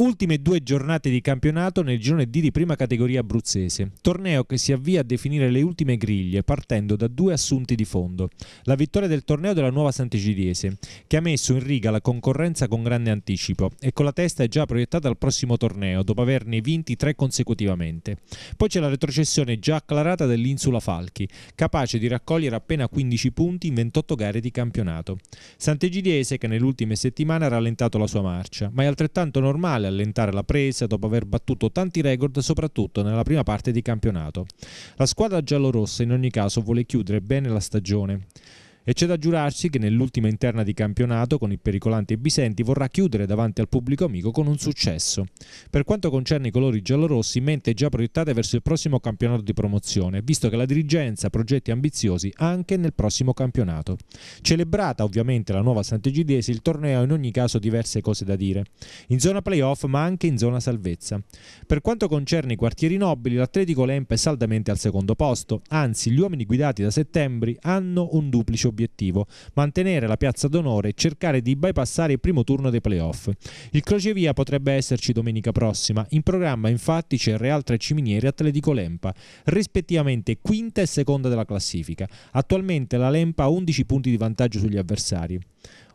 Ultime due giornate di campionato nel girone D di prima categoria abruzzese, torneo che si avvia a definire le ultime griglie partendo da due assunti di fondo. La vittoria del torneo della nuova Sant'Egidiese, che ha messo in riga la concorrenza con grande anticipo e con la testa è già proiettata al prossimo torneo dopo averne vinti tre consecutivamente. Poi c'è la retrocessione già acclarata dell'Insula Falchi, capace di raccogliere appena 15 punti in 28 gare di campionato. Sant'Egidiese che nelle ultime settimane ha rallentato la sua marcia, ma è altrettanto normale allentare la presa dopo aver battuto tanti record soprattutto nella prima parte di campionato. La squadra giallorossa in ogni caso vuole chiudere bene la stagione. E c'è da giurarsi che nell'ultima interna di campionato con il pericolante Bisenti vorrà chiudere davanti al pubblico amico con un successo. Per quanto concerne i colori giallorossi, mente già proiettate verso il prossimo campionato di promozione, visto che la dirigenza progetti ambiziosi anche nel prossimo campionato. Celebrata ovviamente la nuova Sant'Egidiese, il torneo ha in ogni caso diverse cose da dire, in zona playoff ma anche in zona salvezza. Per quanto concerne i quartieri nobili, l'Atletico Lempe è saldamente al secondo posto, anzi gli uomini guidati da settembre hanno un duplice obiettivo, mantenere la piazza d'onore e cercare di bypassare il primo turno dei playoff. Il crocevia potrebbe esserci domenica prossima, in programma infatti c'è Real Treciminiere e Atletico Lempa, rispettivamente quinta e seconda della classifica. Attualmente la Lempa ha 11 punti di vantaggio sugli avversari.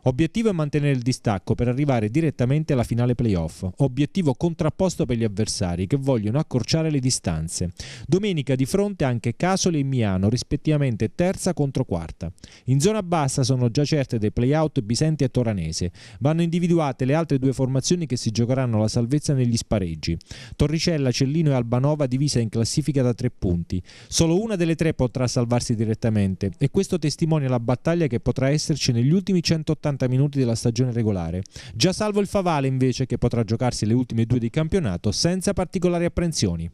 Obiettivo è mantenere il distacco per arrivare direttamente alla finale playoff, obiettivo contrapposto per gli avversari che vogliono accorciare le distanze. Domenica di fronte anche Casoli e Miano, rispettivamente terza contro quarta. In zona bassa sono già certe dei playout Bisenti e Toranese. Vanno individuate le altre due formazioni che si giocheranno la salvezza negli spareggi. Torricella, Cellino e Albanova divisa in classifica da tre punti. Solo una delle tre potrà salvarsi direttamente e questo testimonia la battaglia che potrà esserci negli ultimi 180 60 minuti della stagione regolare. Già salvo il Favale invece che potrà giocarsi le ultime due di campionato senza particolari apprensioni.